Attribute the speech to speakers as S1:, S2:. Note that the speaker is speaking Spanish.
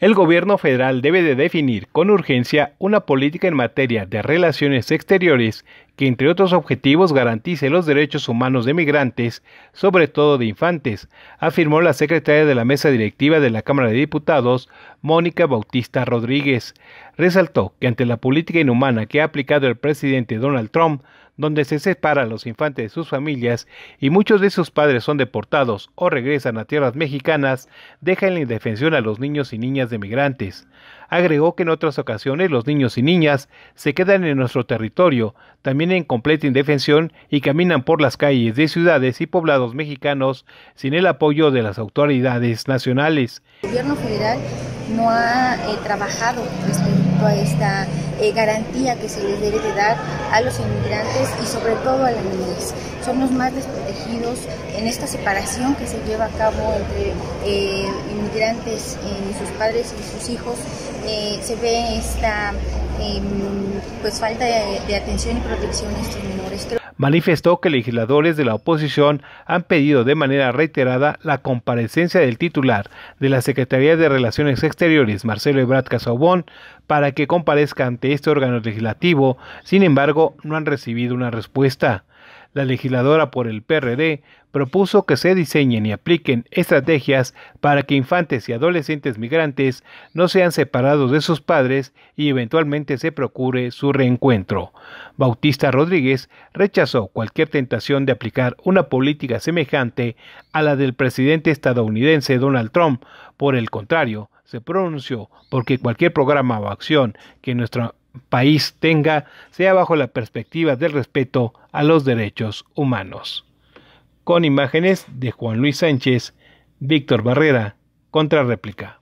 S1: el gobierno federal debe de definir con urgencia una política en materia de relaciones exteriores que entre otros objetivos garantice los derechos humanos de migrantes, sobre todo de infantes, afirmó la secretaria de la mesa directiva de la Cámara de Diputados, Mónica Bautista Rodríguez. Resaltó que ante la política inhumana que ha aplicado el presidente Donald Trump, donde se separan los infantes de sus familias y muchos de sus padres son deportados o regresan a tierras mexicanas, deja en la indefensión a los niños y niñas de migrantes. Agregó que en otras ocasiones los niños y niñas se quedan en nuestro territorio, también en completa indefensión y caminan por las calles de ciudades y poblados mexicanos sin el apoyo de las autoridades nacionales.
S2: El gobierno federal no ha eh, trabajado respecto a esta eh, garantía que se les debe de dar a los inmigrantes y sobre todo a la niñas, Son los más desprotegidos en esta separación que se lleva a cabo entre eh, inmigrantes y sus padres y sus hijos. se ve esta Mm, pues falta de, atención y protección a
S1: menores. manifestó que legisladores de la oposición han pedido de manera reiterada la comparecencia del titular de la Secretaría de Relaciones Exteriores, Marcelo Ebrard Casabón, para que comparezca ante este órgano legislativo. Sin embargo, no han recibido una respuesta la legisladora por el PRD propuso que se diseñen y apliquen estrategias para que infantes y adolescentes migrantes no sean separados de sus padres y eventualmente se procure su reencuentro. Bautista Rodríguez rechazó cualquier tentación de aplicar una política semejante a la del presidente estadounidense Donald Trump. Por el contrario, se pronunció porque cualquier programa o acción que nuestra país tenga sea bajo la perspectiva del respeto a los derechos humanos. Con imágenes de Juan Luis Sánchez, Víctor Barrera, contrarréplica.